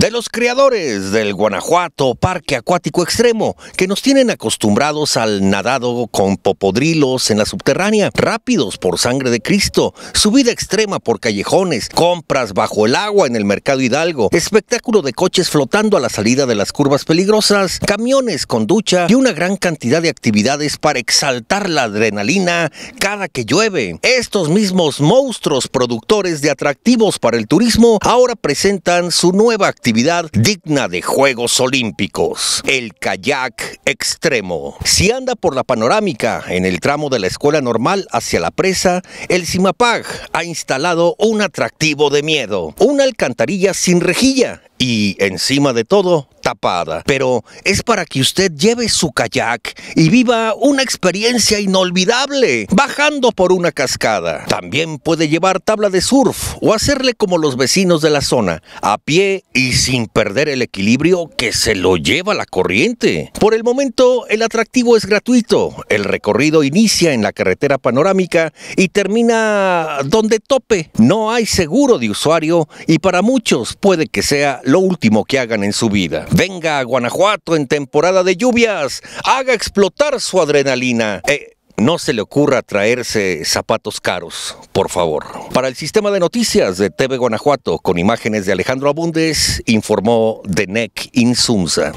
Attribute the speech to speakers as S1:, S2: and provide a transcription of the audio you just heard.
S1: de los creadores del Guanajuato Parque Acuático Extremo, que nos tienen acostumbrados al nadado con popodrilos en la subterránea, rápidos por sangre de Cristo, subida extrema por callejones, compras bajo el agua en el mercado Hidalgo, espectáculo de coches flotando a la salida de las curvas peligrosas, camiones con ducha y una gran cantidad de actividades para exaltar la adrenalina cada que llueve. Estos mismos monstruos productores de atractivos para el turismo ahora presentan su nueva actividad digna de Juegos Olímpicos, el kayak extremo. Si anda por la panorámica en el tramo de la escuela normal hacia la presa, el CIMAPAG ha instalado un atractivo de miedo, una alcantarilla sin rejilla y encima de todo tapada, pero es para que usted lleve su kayak y viva una experiencia inolvidable bajando por una cascada. También puede llevar tabla de surf o hacerle como los vecinos de la zona, a pie y sin perder el equilibrio que se lo lleva la corriente. Por el momento el atractivo es gratuito, el recorrido inicia en la carretera panorámica y termina donde tope. No hay seguro de usuario y para muchos puede que sea lo último que hagan en su vida. Venga a Guanajuato en temporada de lluvias, haga explotar su adrenalina. Eh, no se le ocurra traerse zapatos caros, por favor. Para el sistema de noticias de TV Guanajuato, con imágenes de Alejandro Abundes, informó Denec Insunza.